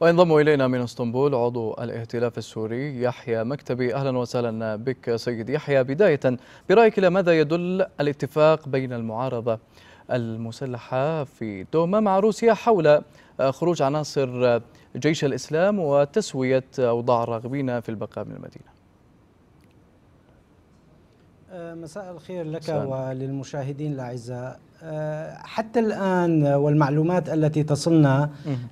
وينضم إلينا من اسطنبول عضو الائتلاف السوري يحيى مكتبي أهلا وسهلا بك سيد يحيى بداية برأيك إلى ماذا يدل الاتفاق بين المعارضة المسلحة في دوما مع روسيا حول خروج عناصر جيش الإسلام وتسوية أوضاع الراغبين في البقاء من المدينة آه، مساء الخير لك سلام. وللمشاهدين الأعزاء آه، حتى الآن والمعلومات التي تصلنا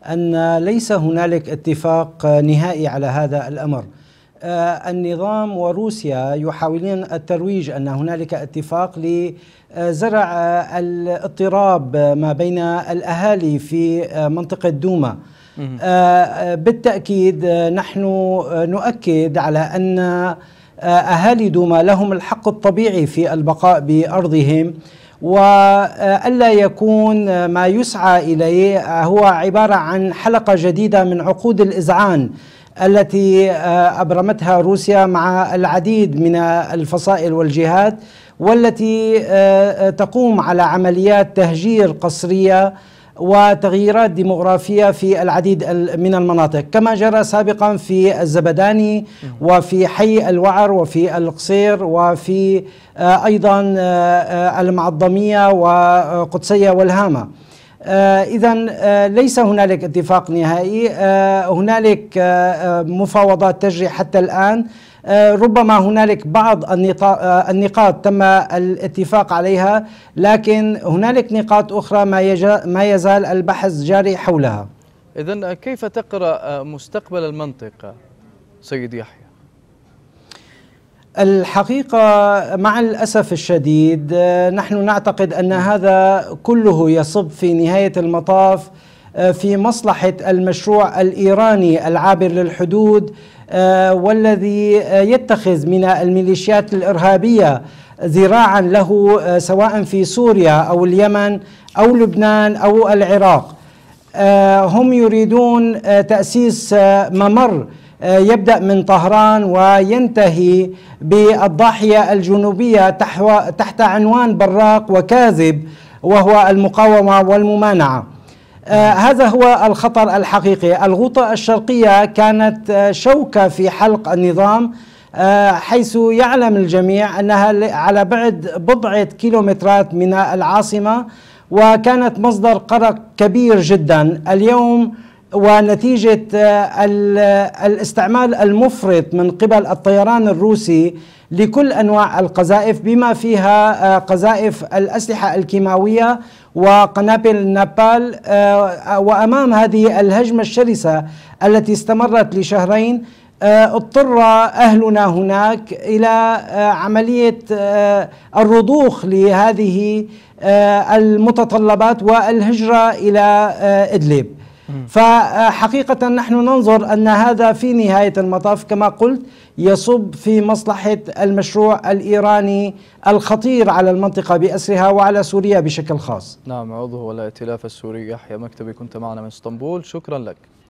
أن ليس هنالك اتفاق نهائي على هذا الأمر آه، النظام وروسيا يحاولون الترويج أن هنالك اتفاق لزرع الاضطراب ما بين الأهالي في منطقة دوما بالتأكيد نحن نؤكد على أن آه، أهالي دوما لهم الحق الطبيعي في البقاء بأرضهم والا يكون ما يسعى اليه هو عباره عن حلقه جديده من عقود الازعان التي آه، ابرمتها روسيا مع العديد من الفصائل والجهات والتي آه، تقوم على عمليات تهجير قسريه وتغييرات ديموغرافية في العديد من المناطق كما جرى سابقا في الزبداني وفي حي الوعر وفي القصير وفي آه، أيضا آه، آه، المعظمية وقدسية والهامة آه، إذا آه، ليس هنالك اتفاق نهائي آه، هنالك مفاوضات تجري حتى الآن ربما هنالك بعض النقاط تم الاتفاق عليها لكن هنالك نقاط أخرى ما, ما يزال البحث جاري حولها إذا كيف تقرأ مستقبل المنطقة سيد يحيى؟ الحقيقة مع الأسف الشديد آه، نحن نعتقد أن هذا كله يصب في نهاية المطاف آه، في مصلحة المشروع الإيراني العابر للحدود آه، والذي يتخذ من الميليشيات الإرهابية ذراعا له سواء في سوريا أو اليمن أو لبنان أو العراق هم يريدون تأسيس ممر آه، يبدأ من طهران وينتهي بالضاحية الجنوبية تحت عنوان براق وكاذب وهو المقاومة والممانعة آه، هذا هو الخطر الحقيقي الغوطة الشرقية كانت آه، شوكة في حلق النظام حيث يعلم الجميع أنها على بعد بضعة كيلومترات من العاصمة وكانت مصدر قلق كبير جدا اليوم ونتيجة آه، آه، الاستعمال المفرط من قبل الطيران الروسي لكل أنواع القذائف بما فيها آه، قذائف الأسلحة الكيماوية وقنابل نابال وأمام هذه الهجمة الشرسة التي استمرت لشهرين اضطر اهلنا هناك الى عمليه الرضوخ لهذه المتطلبات والهجره الى ادلب فحقيقة نحن ننظر أن هذا في نهاية المطاف كما قلت يصب في مصلحة المشروع الإيراني الخطير على المنطقة بأسرها وعلى سوريا بشكل خاص نعم عضو الائتلاف السوري يحيى مكتبي كنت معنا من اسطنبول شكرا لك